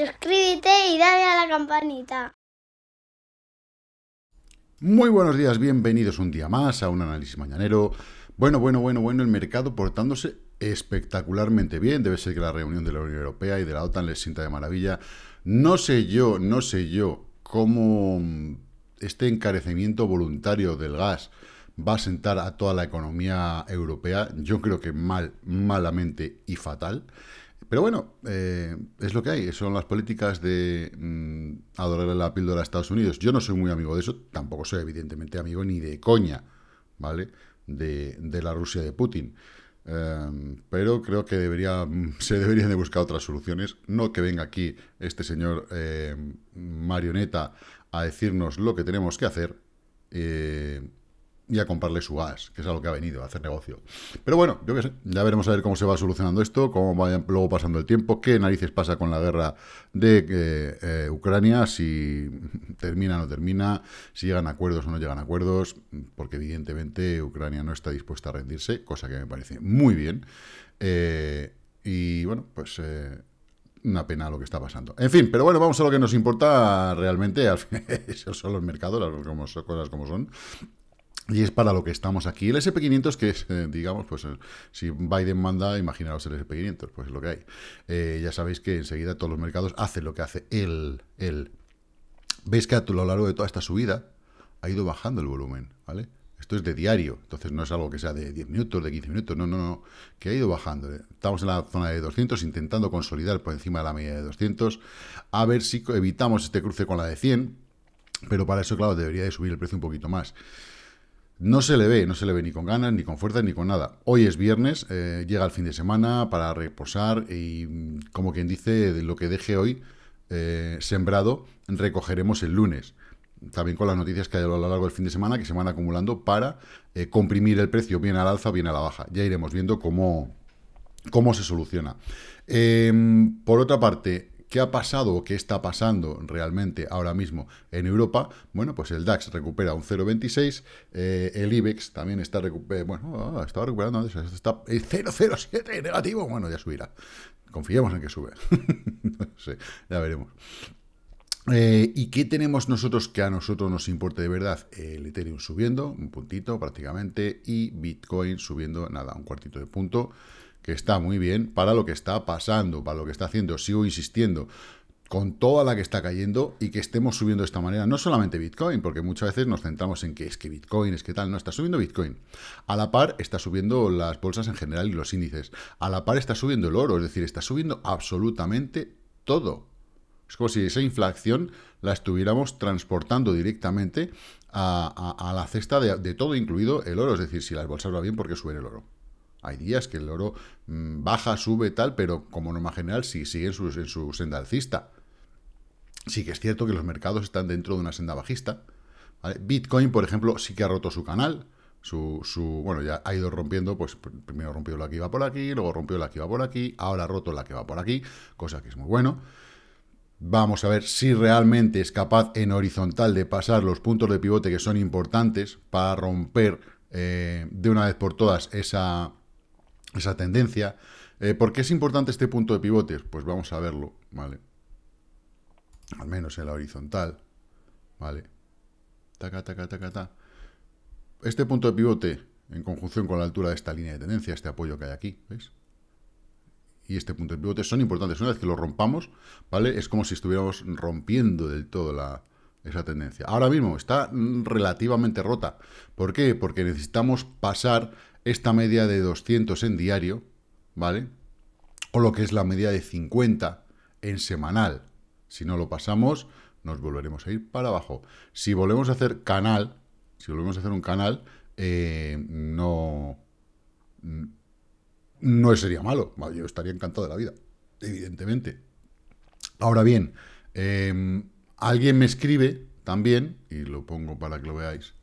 suscríbete y dale a la campanita. Muy buenos días, bienvenidos un día más a un análisis mañanero. Bueno, bueno, bueno, bueno, el mercado portándose espectacularmente bien. Debe ser que la reunión de la Unión Europea y de la OTAN les sienta de maravilla. No sé yo, no sé yo cómo este encarecimiento voluntario del gas va a sentar a toda la economía europea. Yo creo que mal, malamente y fatal. Pero bueno, eh, es lo que hay, son las políticas de mm, adorar la píldora a Estados Unidos. Yo no soy muy amigo de eso, tampoco soy evidentemente amigo ni de coña, ¿vale? De, la Rusia de Putin. Em, pero creo que debería, se deberían de buscar otras soluciones, no que venga aquí este señor eh, marioneta a decirnos lo que tenemos que hacer. Eh, y a comprarle su gas, que es a lo que ha venido, a hacer negocio. Pero bueno, yo qué sé, ya veremos a ver cómo se va solucionando esto, cómo va luego pasando el tiempo, qué narices pasa con la guerra de eh, eh, Ucrania, si termina o no termina, si llegan acuerdos o no llegan acuerdos, porque evidentemente Ucrania no está dispuesta a rendirse, cosa que me parece muy bien. Eh, y bueno, pues una pena lo que está pasando. En fin, pero bueno, vamos a lo que nos importa realmente. esos son los mercados, las cosas como son. Y es para lo que estamos aquí. El SP500, que es, eh, digamos, pues eh, si Biden manda, imaginaros el SP500, pues es lo que hay. Eh, ya sabéis que enseguida todos los mercados hacen lo que hace él. él. Veis que a lo largo de toda esta subida ha ido bajando el volumen, ¿vale? Esto es de diario, entonces no es algo que sea de 10 minutos, de 15 minutos, no, no, no, que ha ido bajando. Estamos en la zona de 200, intentando consolidar por encima de la media de 200, a ver si evitamos este cruce con la de 100, pero para eso, claro, debería de subir el precio un poquito más. No se le ve, no se le ve ni con ganas, ni con fuerza, ni con nada. Hoy es viernes, eh, llega el fin de semana para reposar y, mm, como quien dice, lo que deje hoy eh, sembrado, recogeremos el lunes. También con las noticias que hay a lo largo del fin de semana, que se van acumulando para eh, comprimir el precio, bien al alza, bien a la baja. Ya iremos viendo cómo, cómo se soluciona. Em, por otra parte, ¿Qué ha pasado o qué está pasando realmente ahora mismo en Europa? Bueno, pues el DAX recupera un 0,26, eh, el IBEX también está, recuperando, eh, bueno, ah, estaba recuperando antes, está 0,07 negativo, bueno, ya subirá. Confiemos en que sube. no sé, ya veremos. Eh, ¿Y qué tenemos nosotros que a nosotros nos importe de verdad? El Ethereum subiendo, un puntito prácticamente, y Bitcoin subiendo, nada, un cuartito de punto que está muy bien para lo que está pasando, para lo que está haciendo. Sigo insistiendo con toda la que está cayendo y que estemos subiendo de esta manera, no solamente Bitcoin, porque muchas veces nos centramos en que es que Bitcoin, es que tal, no, está subiendo Bitcoin. A la par está subiendo las bolsas en general y los índices. A la par está subiendo el oro, es decir, está subiendo absolutamente todo. Es como si esa inflación la estuviéramos transportando directamente a, la cesta de, todo, incluido el oro. Es decir, si las bolsas va bien, ¿por qué sube el oro? Hay días que el oro mm, baja, sube, tal, pero como norma general sí sigue en su, senda alcista. Sí que es cierto que los mercados están dentro de una senda bajista. Bitcoin, por ejemplo, sí que ha roto su canal. Su, bueno, ya ha ido rompiendo, pues primero rompió la que iba por aquí, luego rompió la que iba por aquí, ahora ha roto la que va por aquí, cosa que es muy bueno. Vamos a ver si realmente es capaz en horizontal de pasar los puntos de pivote que son importantes para romper eh, de una vez por todas esa, esa tendencia. Eh, ¿Por qué es importante este punto de pivote? Pues vamos a verlo, ¿vale? Al menos en la horizontal, ¿vale? Taca, taca, taca, Este punto de pivote, en conjunción con la altura de esta línea de tendencia, este apoyo que hay aquí, ¿veis? y este punto de pivote son importantes. Una vez que lo rompamos, ¿vale? Es como si estuviéramos rompiendo del todo la, esa tendencia. Ahora mismo está relativamente rota. ¿Por qué? Porque necesitamos pasar esta media de 200 en diario, ¿vale? O lo que es la media de 50 en semanal. Si no lo pasamos, nos volveremos a ir para abajo. Si volvemos a hacer canal, si volvemos a hacer un canal, eh, no, no sería malo. Yo estaría encantado de la vida, evidentemente. Ahora bien, em, alguien me escribe también, y lo pongo para que lo veáis,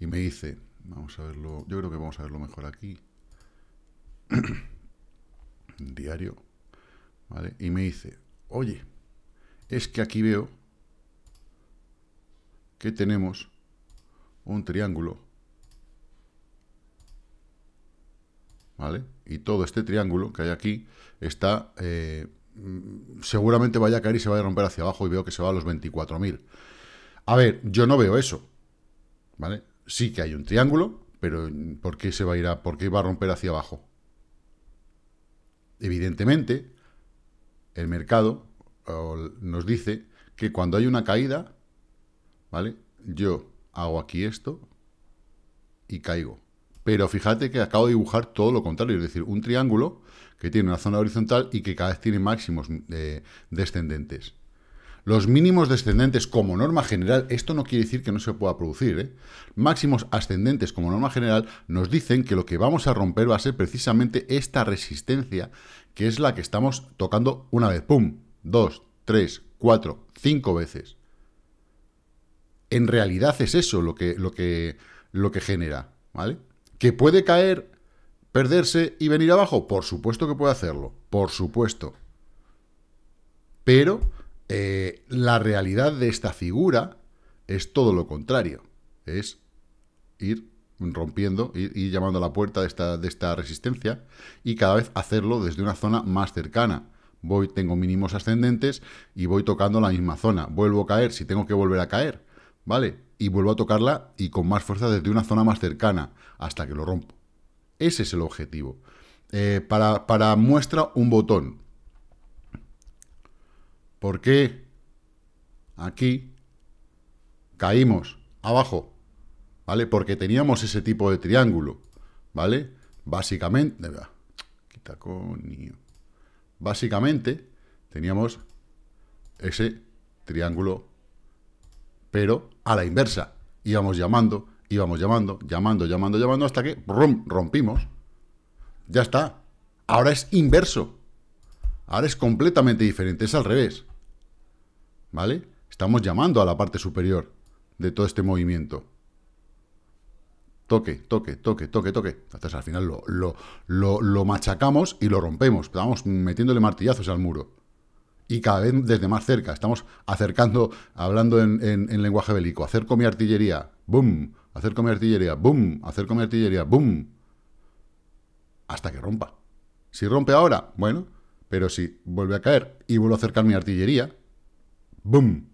y me dice, Vamos a verlo. Yo creo que vamos a verlo mejor aquí. Diario. ¿Vale? Y me dice, oye, es que aquí veo que tenemos un triángulo. ¿Vale? Y todo este triángulo que hay aquí está... Eh, seguramente vaya a caer y se va a romper hacia abajo y veo que se va a los 24.000. A ver, yo no veo eso. ¿Vale? sí que hay un triángulo, pero ¿por qué se va a ir a, por va a romper hacia abajo? Evidentemente, el mercado nos dice que cuando hay una caída, ¿vale? Yo hago aquí esto y caigo. Pero fíjate que acabo de dibujar todo lo contrario, es decir, un triángulo que tiene una zona horizontal y que cada vez tiene máximos eh, descendentes. Los mínimos descendentes como norma general, esto no quiere decir que no se pueda producir, ¿eh? máximos ascendentes como norma general nos dicen que lo que vamos a romper va a ser precisamente esta resistencia, que es la que estamos tocando una vez, pum, dos, tres, cuatro, cinco veces. En realidad es eso lo que, lo que, lo que genera, ¿vale? Que puede caer, perderse y venir abajo, por supuesto que puede hacerlo, por supuesto. Pero eh, la realidad de esta figura es todo lo contrario. Es ir rompiendo, ir, llamando a la puerta de esta, resistencia y cada vez hacerlo desde una zona más cercana voy, tengo mínimos ascendentes y voy tocando la misma zona. Vuelvo a caer si tengo que volver a caer, ¿vale? Y vuelvo a tocarla y con más fuerza desde una zona más cercana hasta que lo rompo. Ese es el objetivo. Eh, para, para muestra un botón. ¿Por qué aquí caímos abajo? ¿Vale? Porque teníamos ese tipo de triángulo, ¿vale? Básicamente, quita Básicamente teníamos ese triángulo, pero a la inversa. Íbamos llamando, íbamos llamando, llamando, llamando, llamando, hasta que rompimos. Ya está. Ahora es inverso. Ahora es completamente diferente, es al revés. ¿vale? Estamos llamando a la parte superior de todo este movimiento. Toque, toque, toque, toque, toque. Entonces al final lo, machacamos y lo rompemos. Estamos metiéndole martillazos al muro. Y cada vez desde más cerca. Estamos acercando, hablando en, lenguaje bélico. Acerco mi artillería, boom. Acerco mi artillería, boom. Acerco mi artillería, boom. Hasta que rompa. Si rompe ahora, bueno. Pero si vuelve a caer y vuelvo a acercar mi artillería, ¡Bum!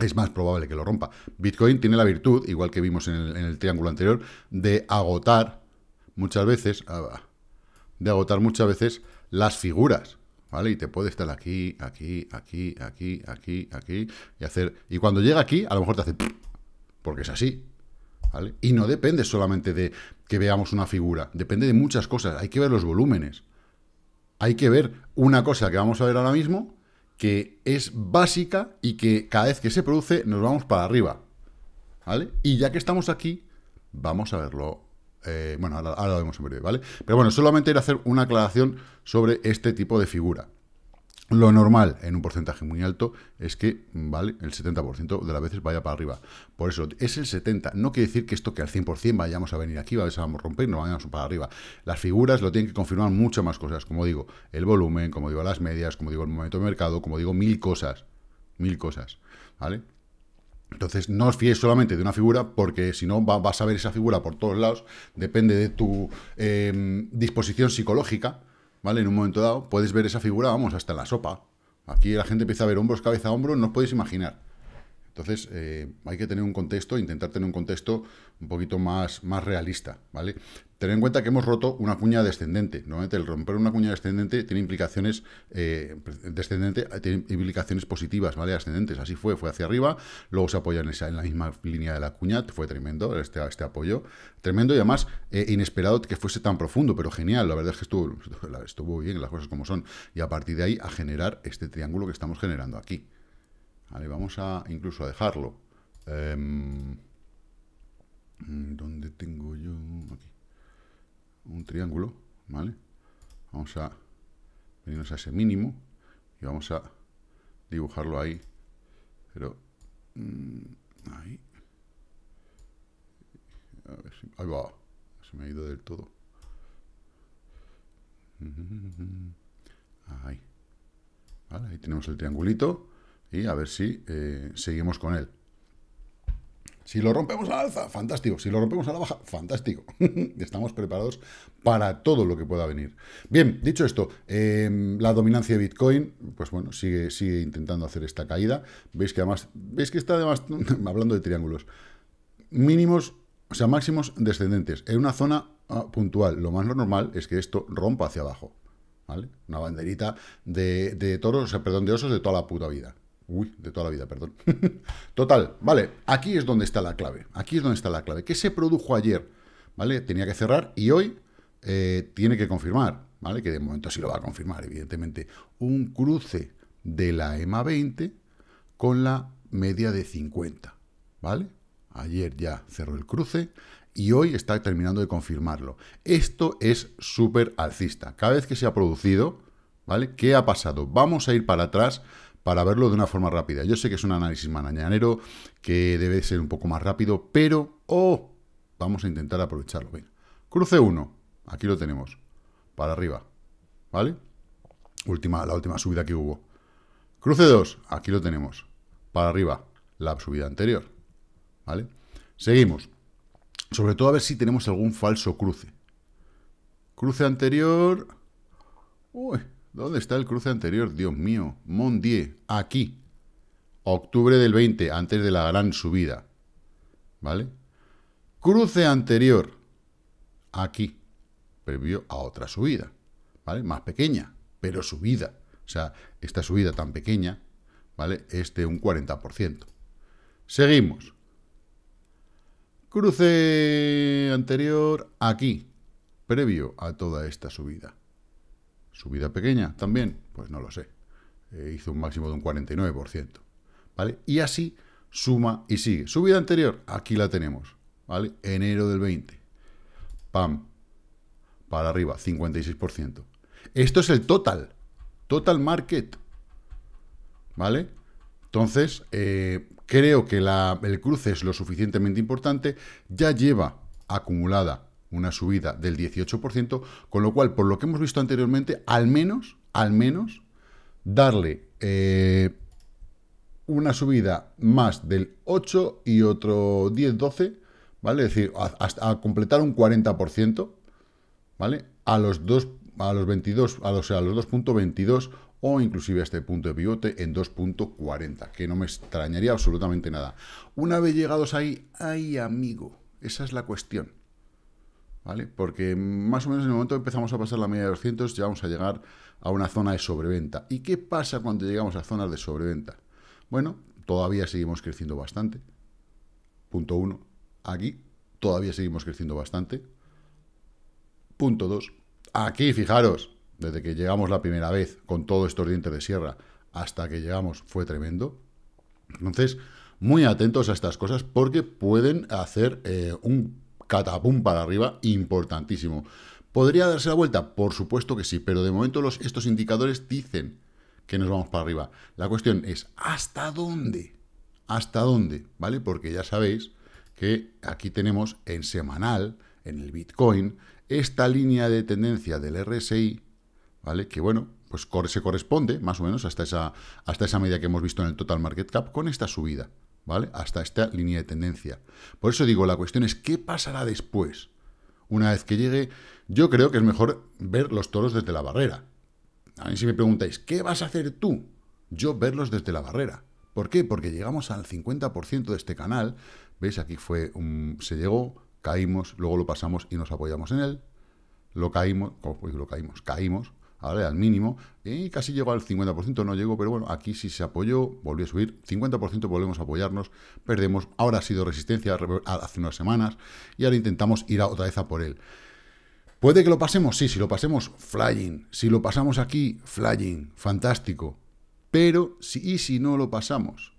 Es más probable que lo rompa. Bitcoin tiene la virtud, igual que vimos en el, triángulo anterior, de agotar muchas veces, ah, de agotar muchas veces las figuras. ¿Vale? Y te puede estar aquí, aquí, aquí, aquí, aquí, aquí, y hacer... Y cuando llega aquí, a lo mejor te hace... Porque es así, ¿vale? Y no depende solamente de que veamos una figura, depende de muchas cosas. Hay que ver los volúmenes. Hay que ver una cosa que vamos a ver ahora mismo, que es básica y que cada vez que se produce nos vamos para arriba. ¿Vale? Y ya que estamos aquí, vamos a verlo. Eh, bueno, ahora, lo vemos en breve, ¿vale? Pero bueno, solamente a hacer una aclaración sobre este tipo de figura. Lo normal en un porcentaje muy alto es que, ¿vale? El 70% de las veces vaya para arriba. Por eso, es el 70. No quiere decir que esto que al 100% vayamos a venir aquí, vamos a romper, no vayamos para arriba. Las figuras lo tienen que confirmar muchas más cosas. Como digo, el volumen, como digo, las medias, como digo, el momento de mercado, como digo, mil cosas. Mil cosas, ¿vale? Entonces, no os fiéis solamente de una figura, porque si no, vas a ver esa figura por todos lados. Depende de tu em, disposición psicológica, ¿vale? En un momento dado, puedes ver esa figura, vamos, hasta en la sopa. Aquí la gente empieza a ver hombros, cabeza, a hombros, no os podéis imaginar. Entonces, eh, hay que tener un contexto, intentar tener un contexto un poquito más, más realista, ¿vale? Tener en cuenta que hemos roto una cuña descendente. Normalmente el romper una cuña descendente tiene implicaciones eh, descendente, tiene implicaciones positivas, ¿vale? Ascendentes. Así fue, fue hacia arriba, luego se apoya en, esa, en la misma línea de la cuña, fue tremendo este, este apoyo. Tremendo y además eh, inesperado que fuese tan profundo, pero genial. La verdad es que estuvo, estuvo bien, las cosas como son. Y a partir de ahí a generar este triángulo que estamos generando aquí. Vale, vamos a incluso a dejarlo. Em, ¿Dónde tengo yo? Aquí. Un triángulo, ¿vale? Vamos a venirnos a ese mínimo y vamos a dibujarlo ahí. Pero... Mm, ahí. A ver si, ahí va. Se me ha ido del todo. Ahí. Vale, ahí tenemos el triangulito a ver si eh, seguimos con él. Si lo rompemos a la alza, fantástico. Si lo rompemos a la baja, fantástico. Estamos preparados para todo lo que pueda venir. Bien, dicho esto, em, la dominancia de Bitcoin, pues bueno, sigue, sigue intentando hacer esta caída. Veis que además, veis que está además, hablando de triángulos, mínimos, o sea, máximos descendentes en una zona ah, puntual. Lo más normal es que esto rompa hacia abajo. ¿Vale? Una banderita de, de toros, o sea, perdón, de osos de toda la puta vida. Uy, de toda la vida, perdón. Total, vale, aquí es donde está la clave. Aquí es donde está la clave. ¿Qué se produjo ayer? ¿Vale? Tenía que cerrar y hoy eh, tiene que confirmar, ¿vale? Que de momento sí lo va a confirmar, evidentemente. Un cruce de la EMA 20 con la media de 50, ¿vale? Ayer ya cerró el cruce y hoy está terminando de confirmarlo. Esto es súper alcista. Cada vez que se ha producido, ¿vale? ¿Qué ha pasado? Vamos a ir para atrás para verlo de una forma rápida. Yo sé que es un análisis manañanero, que debe ser un poco más rápido, pero ¡oh! Vamos a intentar aprovecharlo. Cruce 1, aquí lo tenemos, para arriba, ¿vale? Última, la última subida que hubo. Cruce 2, aquí lo tenemos, para arriba, la subida anterior, ¿vale? Seguimos. Sobre todo a ver si tenemos algún falso cruce. Cruce anterior... Uy, ¿Dónde está el cruce anterior? Dios mío. Mondié, Dieu, aquí. Octubre del 20, antes de la gran subida. ¿Vale? Cruce anterior, aquí. Previo a otra subida. ¿Vale? Más pequeña, pero subida. O sea, esta subida tan pequeña, ¿vale? Es de un 40%. Seguimos. Cruce anterior aquí, previo a toda esta subida. ¿Subida pequeña también? Pues no lo sé. Eh, hizo un máximo de un 49%. ¿Vale? Y así suma y sigue. Subida anterior, aquí la tenemos. ¿Vale? Enero del 20. Pam. Para arriba, 56%. Esto es el total. Total market. ¿Vale? Entonces, eh, creo que la, el cruce es lo suficientemente importante. Ya lleva acumulada una subida del 18%, con lo cual, por lo que hemos visto anteriormente, al menos, al menos, darle eh, una subida más del 8 y otro 10-12, ¿vale? Es decir, hasta completar un 40%, ¿vale? A los a los 22, a los, a los 2.22 o inclusive a este punto de pivote en 2.40, que no me extrañaría absolutamente nada. Una vez llegados ahí, ay amigo, esa es la cuestión. ¿vale? Porque más o menos en el momento empezamos a pasar la media de 200, ya vamos a llegar a una zona de sobreventa. ¿Y qué pasa cuando llegamos a zonas de sobreventa? Bueno, todavía seguimos creciendo bastante. Punto 1. Aquí todavía seguimos creciendo bastante. Punto 2. Aquí, fijaros, desde que llegamos la primera vez con todos estos dientes de sierra hasta que llegamos fue tremendo. Entonces, muy atentos a estas cosas porque pueden hacer eh, un catapum para arriba, importantísimo. ¿Podría darse la vuelta? Por supuesto que sí, pero de momento los, estos indicadores dicen que nos vamos para arriba. La cuestión es, ¿hasta dónde? ¿Hasta dónde? ¿Vale? Porque ya sabéis que aquí tenemos en semanal, en el Bitcoin, esta línea de tendencia del RSI, ¿vale? Que bueno, pues se corresponde más o menos hasta esa, hasta esa media que hemos visto en el Total Market Cap con esta subida. ¿vale? Hasta esta línea de tendencia. Por eso digo, la cuestión es, ¿qué pasará después? Una vez que llegue, yo creo que es mejor ver los toros desde la barrera. A mí si me preguntáis, ¿qué vas a hacer tú? Yo verlos desde la barrera. ¿Por qué? Porque llegamos al 50% de este canal. ¿Veis? Aquí fue un... se llegó, caímos, luego lo pasamos y nos apoyamos en él. Lo caímos, ¿Cómo que lo caímos, caímos, al mínimo. Y casi llegó al 50%, no llegó, pero bueno, aquí sí se apoyó, volvió a subir. 50% volvemos a apoyarnos, perdemos. Ahora ha sido resistencia hace unas semanas y ahora intentamos ir a, otra vez a por él. ¿Puede que lo pasemos? Sí, si lo pasemos, flying. Si lo pasamos aquí, flying. Fantástico. Pero, si, ¿y si no lo pasamos?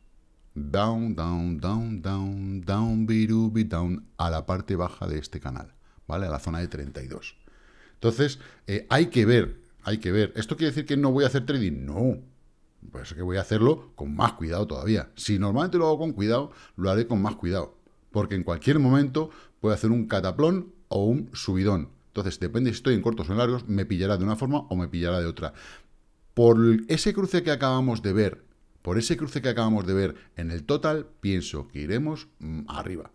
Down, down, down, down, down, birubi, down, a la parte baja de este canal, ¿vale? A la zona de 32. Entonces, eh, hay que ver hay que ver. ¿Esto quiere decir que no voy a hacer trading? No. Pues que voy a hacerlo con más cuidado todavía. Si normalmente lo hago con cuidado, lo haré con más cuidado. Porque en cualquier momento puede hacer un cataplón o un subidón. Entonces, depende si estoy en cortos o en largos, me pillará de una forma o me pillará de otra. Por ese cruce que acabamos de ver, por ese cruce que acabamos de ver en el total, pienso que iremos mm, arriba.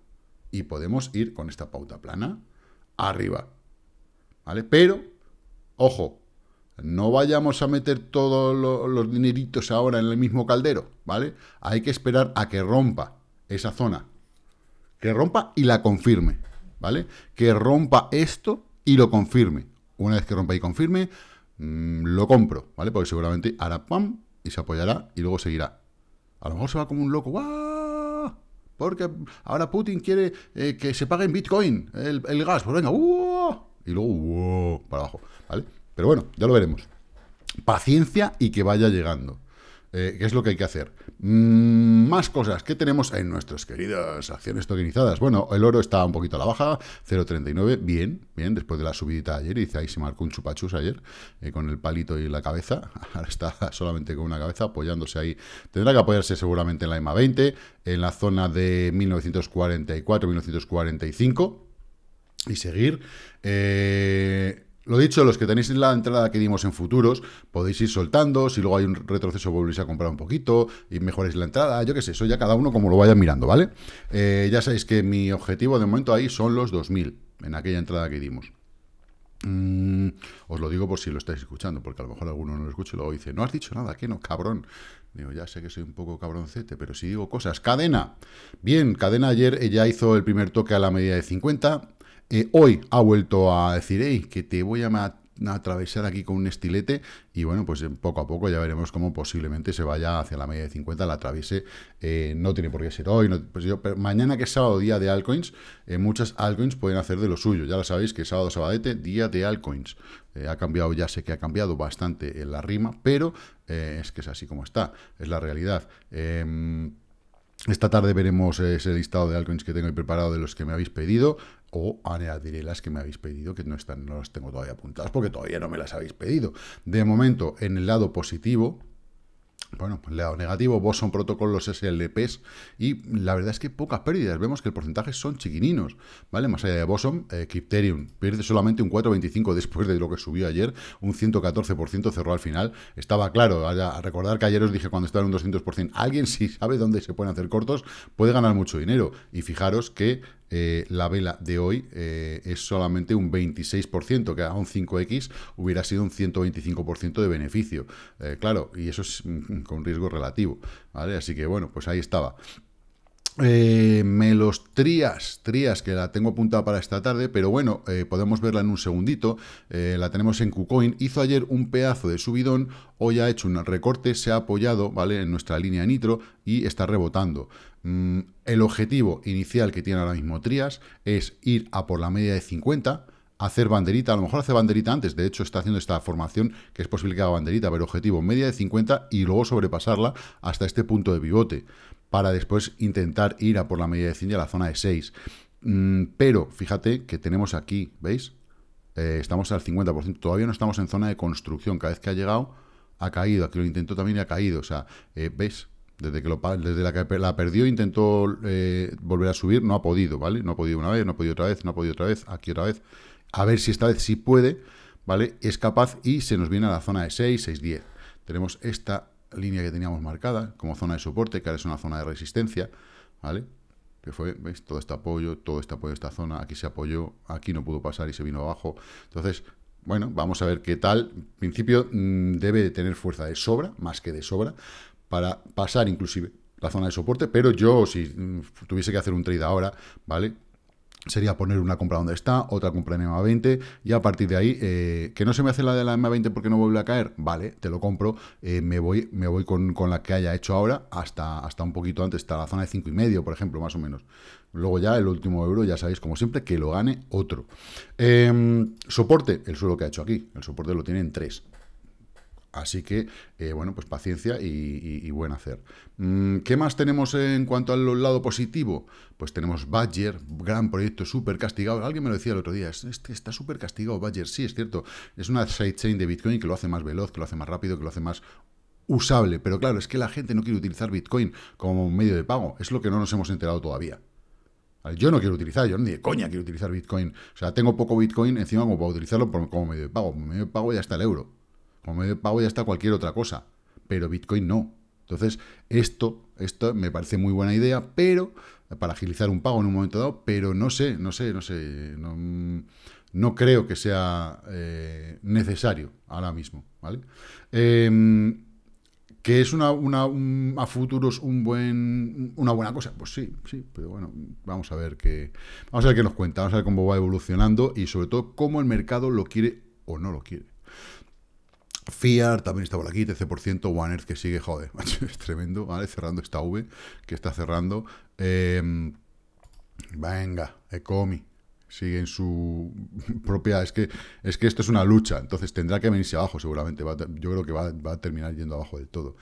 Y podemos ir con esta pauta plana arriba. ¿Vale? Pero, ojo, no vayamos a meter todos los dineritos ahora en el mismo caldero, ¿vale? Hay que esperar a que rompa esa zona. Que rompa y la confirme, ¿vale? Que rompa esto y lo confirme. Una vez que rompa y confirme, mm, lo compro, ¿vale? Porque seguramente hará pam y se apoyará y luego seguirá. A lo mejor se va como un loco. ¡Guau! Porque ahora Putin quiere eh, que se pague en Bitcoin el, gas. Pues venga, y luego para abajo, ¿vale? Pero bueno, ya lo veremos. Paciencia y que vaya llegando. Eh, ¿Qué es lo que hay que hacer? Mm, más cosas ¿Qué tenemos en nuestras queridas acciones tokenizadas. Bueno, el oro está un poquito a la baja, 0.39, bien, bien, después de la subidita ayer, y ahí se marcó un chupachus ayer, eh, con el palito y la cabeza, ahora está solamente con una cabeza apoyándose ahí. Tendrá que apoyarse seguramente en la EMA 20, en la zona de 1944-1945, y seguir. Eh, lo dicho, los que tenéis la entrada que dimos en futuros, podéis ir soltando, si luego hay un retroceso volvéis a comprar un poquito y mejoráis la entrada, yo qué sé, eso ya cada uno como lo vaya mirando, ¿vale? Eh, ya sabéis que mi objetivo de momento ahí son los 2.000, en aquella entrada que dimos. Mm, os lo digo por si lo estáis escuchando, porque a lo mejor alguno no lo escucha y luego dice, no has dicho nada, que no, cabrón. Digo, ya sé que soy un poco cabroncete, pero si digo cosas, cadena. Bien, cadena ayer ella hizo el primer toque a la medida de 50, eh, hoy ha vuelto a decir, hey, que te voy a, atravesar aquí con un estilete y bueno, pues eh, poco a poco ya veremos cómo posiblemente se vaya hacia la media de 50, la atraviese, eh, no tiene por qué ser hoy, pues mañana que es sábado, día de altcoins, muchas altcoins pueden hacer de lo suyo, ya lo sabéis que sábado, sabadete, día de altcoins, ha cambiado, ya sé que ha cambiado bastante en la rima, pero es que es así como está, es la realidad. Em, esta tarde veremos ese listado de altcoins que tengo ahí preparado de los que me habéis pedido o añadiré las que me habéis pedido, que no, están, no las tengo todavía apuntadas porque todavía no me las habéis pedido. De momento, en el lado positivo, bueno, el lado negativo, Boson Protocol, los SLPs, y la verdad es que pocas pérdidas. Vemos que el porcentaje son chiquininos, ¿vale? Más allá de Boson, eh, pierde solamente un 4,25 después de lo que subió ayer, un 114% cerró al final. Estaba claro, a, recordar que ayer os dije cuando estaba en un 200%, alguien si sabe dónde se pueden hacer cortos, puede ganar mucho dinero. Y fijaros que eh, la vela de hoy eh, es solamente un 26%, que a un 5X hubiera sido un 125% de beneficio. Eh, claro, y eso es mm, mm, con riesgo relativo, ¿vale? Así que bueno, pues ahí estaba. Eh, los Trías, Trías, que la tengo apuntada para esta tarde, pero bueno, eh, podemos verla en un segundito. Eh, la tenemos en KuCoin. Hizo ayer un pedazo de subidón, hoy ha hecho un recorte, se ha apoyado, ¿vale? En nuestra línea nitro y está rebotando. Mm, el objetivo inicial que tiene ahora mismo Trías es ir a por la media de 50 hacer banderita, a lo mejor hace banderita antes, de hecho está haciendo esta formación que es posible que haga banderita, pero objetivo media de 50 y luego sobrepasarla hasta este punto de pivote para después intentar ir a por la media de 100 a la zona de 6. Mm, pero fíjate que tenemos aquí, ¿veis? Eh, estamos al 50%, todavía no estamos en zona de construcción, cada vez que ha llegado ha caído, aquí lo intentó también y ha caído, o sea, eh, ¿veis? Desde, que lo, desde la que la perdió intentó eh, volver a subir, no ha podido, ¿vale? No ha podido una vez, no ha podido otra vez, no ha podido otra vez, aquí otra vez. A ver si esta vez sí puede, ¿vale? Es capaz y se nos viene a la zona de 6, 6, 10. Tenemos esta línea que teníamos marcada como zona de soporte, que ahora es una zona de resistencia, ¿vale? Que fue, ¿veis? Todo este apoyo, todo este apoyo de esta zona, aquí se apoyó, aquí no pudo pasar y se vino abajo. Entonces, bueno, vamos a ver qué tal. principio mm, debe tener fuerza de sobra, más que de sobra, para pasar inclusive la zona de soporte, pero yo si mm, tuviese que hacer un trade ahora, ¿vale? sería poner una compra donde está, otra compra en m 20 y a partir de ahí, eh, que no se me hace la de la m 20 porque no vuelve a caer, vale, te lo compro, eh, me voy, me voy con, la que haya hecho ahora hasta, hasta un poquito antes, hasta la zona de 5,5 por ejemplo, más o menos. Luego ya el último euro, ya sabéis, como siempre, que lo gane otro. Em, soporte, el suelo que ha hecho aquí, el soporte lo tiene en 3, Así que, eh, bueno, pues paciencia y, buen hacer. Mm, ¿Qué más tenemos en cuanto al lado positivo? Pues tenemos Badger, gran proyecto súper castigado. Alguien me lo decía el otro día, este está súper castigado Badger. Sí, es cierto, es una sidechain de Bitcoin que lo hace más veloz, que lo hace más rápido, que lo hace más usable. Pero claro, es que la gente no quiere utilizar Bitcoin como medio de pago. Es lo que no nos hemos enterado todavía. Yo no quiero utilizar, yo ni de coña quiero utilizar Bitcoin. O sea, tengo poco Bitcoin encima como para utilizarlo como medio de pago. medio de pago ya está el euro. Como medio de pago ya está cualquier otra cosa, pero Bitcoin no. Entonces, esto, esto me parece muy buena idea, pero para agilizar un pago en un momento dado, pero no sé, no sé, no sé, no, no creo que sea eh, necesario ahora mismo, ¿vale? Em, ¿Que es una, a futuros un buen, una buena cosa? Pues sí, sí, pero bueno, vamos a ver qué, vamos a ver qué nos cuenta, vamos a ver cómo va evolucionando y sobre todo cómo el mercado lo quiere o no lo quiere. Fiat también está por aquí, 13%, Earth que sigue, joder, es tremendo, ¿vale? Cerrando esta V, que está cerrando. Em, venga, Ecomi, sigue en su propia... Es que, es que esto es una lucha, entonces tendrá que venirse abajo seguramente, yo creo que va, a terminar yendo abajo del todo.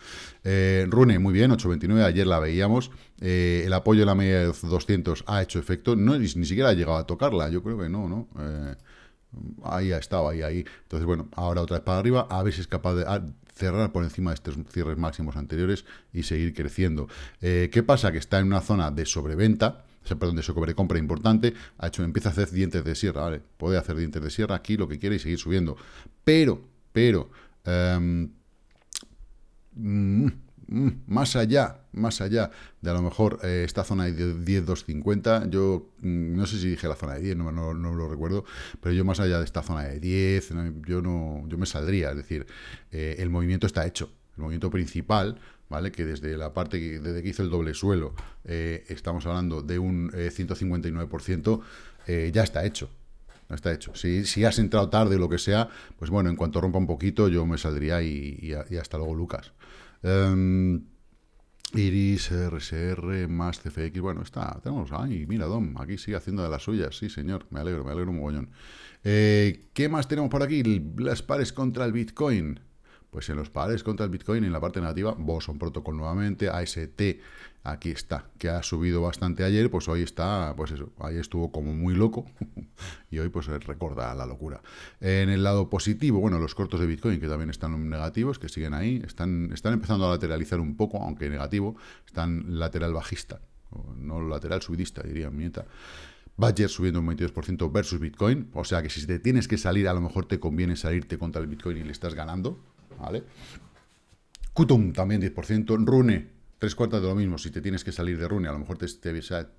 Eh, Rune, muy bien, 8.29, ayer la veíamos, eh, el apoyo de la media de 200 ha hecho efecto, no, ni, siquiera ha llegado a tocarla, yo creo que no, ¿no? Eh, Ahí ha estado, ahí, ahí. Entonces, bueno, ahora otra vez para arriba, a ver si es capaz de ah, cerrar por encima de estos cierres máximos anteriores y seguir creciendo. Eh, ¿Qué pasa? Que está en una zona de sobreventa, o sea, perdón, de sobrecompra importante, ha hecho, empieza a hacer dientes de sierra, ¿vale? Puede hacer dientes de sierra aquí, lo que quiere y seguir subiendo. Pero, pero, em, mm, Mm, más allá, más allá de a lo mejor eh, esta zona de 10.250, yo mm, no sé si dije la zona de 10, no, no, lo recuerdo, pero yo más allá de esta zona de 10, yo, no, yo me saldría, es decir, eh, el movimiento está hecho, el movimiento principal, ¿vale? Que desde la parte que, desde que hizo el doble suelo, eh, estamos hablando de un 159%, ya está hecho, está hecho. Si, has entrado tarde o lo que sea, pues bueno, en cuanto rompa un poquito, yo me saldría y hasta luego, Lucas. Em, Iris, RSR, más CFX, bueno, está, tenemos, ahí, mira, Dom, aquí sigue haciendo de las suyas, sí, señor, me alegro, me alegro un mogollón. Eh, ¿Qué más tenemos por aquí? Las pares contra el Bitcoin. Pues en los pares contra el Bitcoin, en la parte negativa, Boson Protocol nuevamente, AST, aquí está, que ha subido bastante ayer, pues hoy está, pues eso, ayer estuvo como muy loco y hoy pues recorda la locura. En el lado positivo, bueno, los cortos de Bitcoin que también están negativos, que siguen ahí, están, están empezando a lateralizar un poco, aunque negativo, están lateral bajista, no lateral subidista, diría mi nieta. Badger subiendo un 22% versus Bitcoin, o sea que si te tienes que salir, a lo mejor te conviene salirte contra el Bitcoin y le estás ganando, ¿vale? Kutum también 10%, Rune tres cuartas de lo mismo, si te tienes que salir de Rune, a lo mejor te,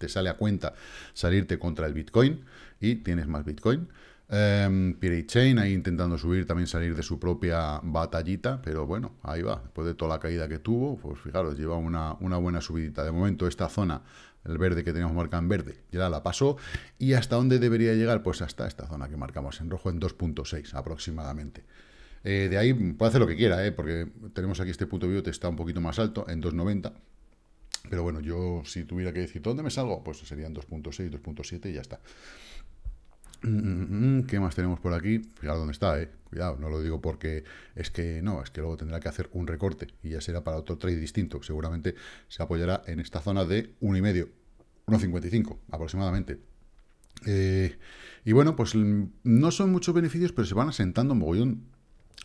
sale a cuenta salirte contra el Bitcoin y tienes más Bitcoin. Em, Pirate Chain ahí intentando subir, también salir de su propia batallita, pero bueno, ahí va, después de toda la caída que tuvo, pues fijaros, lleva una, una buena subidita. De momento esta zona, el verde que teníamos marcado en verde, ya la pasó, y hasta dónde debería llegar, pues hasta esta zona que marcamos en rojo en 2.6 aproximadamente. Eh, de ahí puede hacer lo que quiera, eh, porque tenemos aquí este punto te está un poquito más alto, en 2.90. Pero bueno, yo si tuviera que decir, ¿dónde me salgo? Pues serían 2.6, 2.7 y ya está. Mm, mm, mm, ¿Qué más tenemos por aquí? Fijaros dónde está, ¿eh? Cuidado, no lo digo porque es que no, es que luego tendrá que hacer un recorte y ya será para otro trade distinto. Seguramente se apoyará en esta zona de 1,5, 1,55 aproximadamente. Eh, y bueno, pues no son muchos beneficios, pero se van asentando un mogollón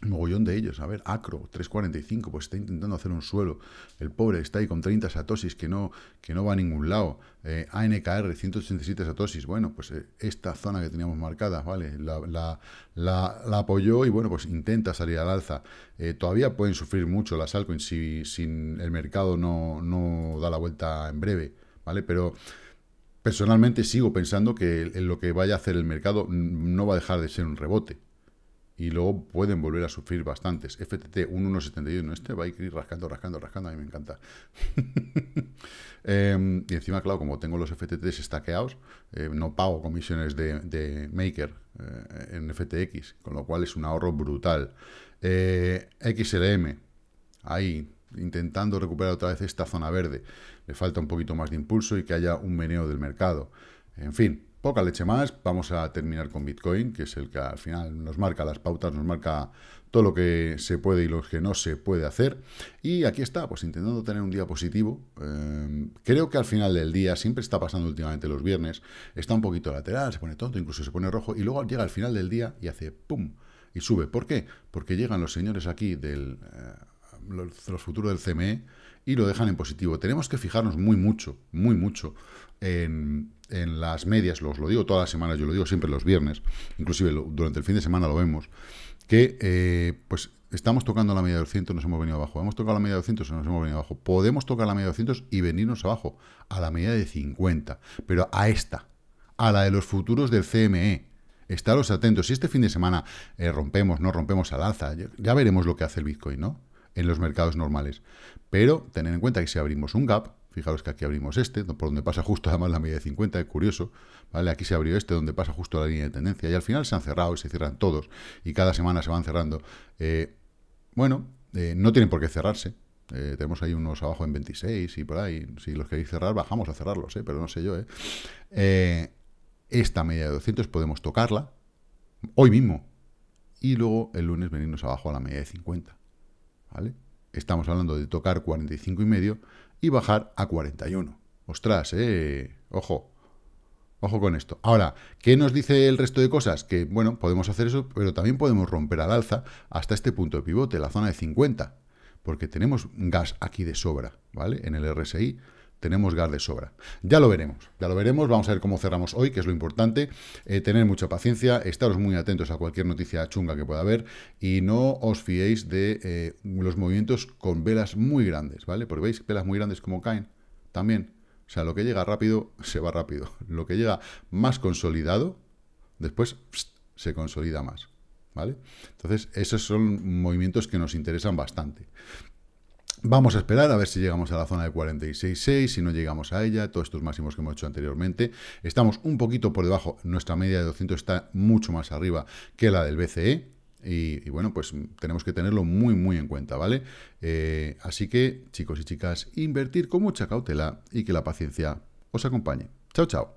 mogollón de ellos. A ver, Acro, 345, pues está intentando hacer un suelo. El pobre está ahí con 30 satosis que no, que no va a ningún lado. Eh, ANKR, 187 satosis. Bueno, pues eh, esta zona que teníamos marcada, ¿vale? La, la, apoyó y bueno, pues intenta salir al alza. Eh, todavía pueden sufrir mucho las altcoins si, el mercado no, no da la vuelta en breve, ¿vale? Pero... Personalmente sigo pensando que en lo que vaya a hacer el mercado no va a dejar de ser un rebote, y luego pueden volver a sufrir bastantes. FTT 1171, este va a ir rascando, rascando, rascando, a mí me encanta. Em, y encima, claro, como tengo los FTTs estaqueados, eh, no pago comisiones de, Maker eh, en FTX, con lo cual es un ahorro brutal. Eh, XLM, ahí intentando recuperar otra vez esta zona verde. Le falta un poquito más de impulso y que haya un meneo del mercado. En fin, poca leche más, vamos a terminar con Bitcoin, que es el que al final nos marca las pautas, nos marca todo lo que se puede y lo que no se puede hacer. Y aquí está, pues intentando tener un día positivo. Em, creo que al final del día, siempre está pasando últimamente los viernes, está un poquito lateral, se pone tonto, incluso se pone rojo, y luego llega al final del día y hace ¡pum! y sube. ¿Por qué? Porque llegan los señores aquí del... Eh, los futuros del CME, y lo dejan en positivo. Tenemos que fijarnos muy mucho, muy mucho en, las medias, los lo digo todas las semanas, yo lo digo siempre los viernes, inclusive durante el fin de semana lo vemos, que eh, pues estamos tocando la media de 200, nos hemos venido abajo, hemos tocado la media de 200, nos hemos venido abajo, podemos tocar la media de 200 y venirnos abajo, a la media de 50, pero a esta, a la de los futuros del CME, estaros atentos. Si este fin de semana eh, rompemos, no rompemos al alza, ya, veremos lo que hace el Bitcoin, ¿no? En los mercados normales. Pero tener en cuenta que si abrimos un gap, fijaros que aquí abrimos este, por donde pasa justo además la media de 50, es curioso, ¿vale? Aquí se abrió este, donde pasa justo la línea de tendencia, y al final se han cerrado y se cierran todos, y cada semana se van cerrando. Eh, bueno, eh, no tienen por qué cerrarse. Eh, tenemos ahí unos abajo en 26 y por ahí. Si los queréis cerrar, bajamos a cerrarlos, pero no sé yo. ¿eh? esta media de 200 podemos tocarla hoy mismo. Y luego el lunes venirnos abajo a la media de 50. ¿Vale? estamos hablando de tocar 45 y medio y bajar a 41. Ostras, eh, ojo, ojo con esto. Ahora, ¿qué nos dice el resto de cosas? Que, bueno, podemos hacer eso, pero también podemos romper al alza hasta este punto de pivote, la zona de 50, porque tenemos gas aquí de sobra, ¿vale? En el RSI tenemos gas de sobra. Ya lo veremos, ya lo veremos, vamos a ver cómo cerramos hoy, que es lo importante, eh, tener mucha paciencia, estaros muy atentos a cualquier noticia chunga que pueda haber y no os fiéis de eh, los movimientos con velas muy grandes, ¿vale? Porque veis velas muy grandes como caen también. O sea, lo que llega rápido, se va rápido. Lo que llega más consolidado, después se consolida más, ¿vale? Entonces, esos son movimientos que nos interesan bastante. Vamos a esperar a ver si llegamos a la zona de 46.6, si no llegamos a ella, todos estos máximos que hemos hecho anteriormente. Estamos un poquito por debajo, nuestra media de 200 está mucho más arriba que la del BCE, y, bueno, pues tenemos que tenerlo muy, muy en cuenta, ¿vale? Eh, así que, chicos y chicas, invertir con mucha cautela y que la paciencia os acompañe. Chao, chao.